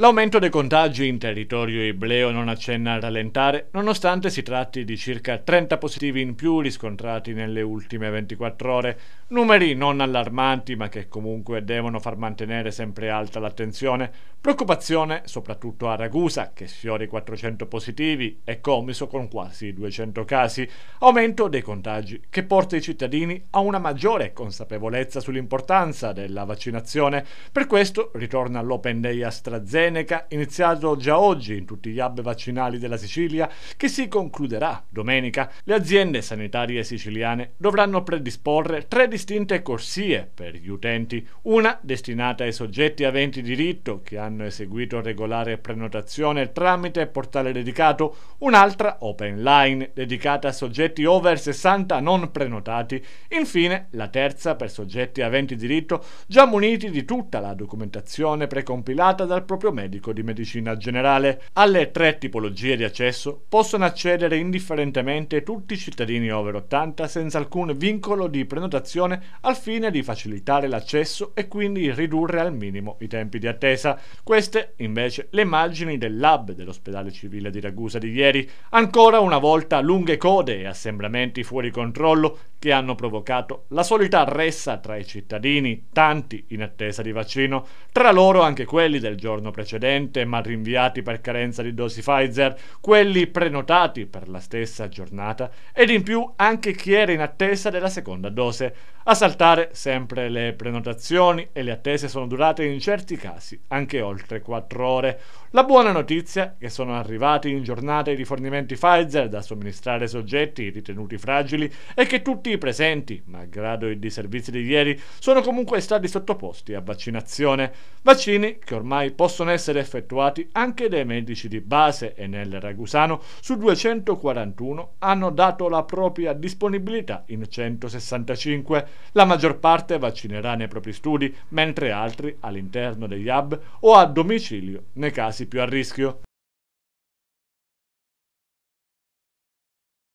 L'aumento dei contagi in territorio ibleo non accenna a rallentare, nonostante si tratti di circa 30 positivi in più riscontrati nelle ultime 24 ore, numeri non allarmanti ma che comunque devono far mantenere sempre alta l'attenzione, preoccupazione soprattutto a Ragusa che sfiora i 400 positivi e Comiso con quasi 200 casi, aumento dei contagi che porta i cittadini a una maggiore consapevolezza sull'importanza della vaccinazione, per questo ritorna l'Open Day AstraZeneca AstraZeneca, iniziato già oggi in tutti gli hub vaccinali della Sicilia, che si concluderà domenica, le aziende sanitarie siciliane dovranno predisporre tre distinte corsie per gli utenti, una destinata ai soggetti aventi diritto che hanno eseguito regolare prenotazione tramite portale dedicato, un'altra open line dedicata a soggetti over 60 non prenotati, infine la terza per soggetti aventi diritto già muniti di tutta la documentazione precompilata dal proprio libro medico di medicina generale. Alle tre tipologie di accesso possono accedere indifferentemente tutti i cittadini over 80 senza alcun vincolo di prenotazione al fine di facilitare l'accesso e quindi ridurre al minimo i tempi di attesa. Queste invece le immagini del lab dell'ospedale civile di Ragusa di ieri. Ancora una volta lunghe code e assembramenti fuori controllo che hanno provocato la solita ressa tra i cittadini, tanti in attesa di vaccino, tra loro anche quelli del giorno precedente precedente ma rinviati per carenza di dosi Pfizer, quelli prenotati per la stessa giornata ed in più anche chi era in attesa della seconda dose. A saltare sempre le prenotazioni e le attese sono durate in certi casi anche oltre 4 ore. La buona notizia è che sono arrivati in giornata i rifornimenti Pfizer da somministrare ai soggetti ritenuti fragili e che tutti i presenti, malgrado i disservizi di ieri, sono comunque stati sottoposti a vaccinazione. Vaccini che ormai possono possono essere effettuati anche dai medici di base e nel Ragusano su 241 hanno dato la propria disponibilità in 165. La maggior parte vaccinerà nei propri studi, mentre altri all'interno degli hub o a domicilio nei casi più a rischio.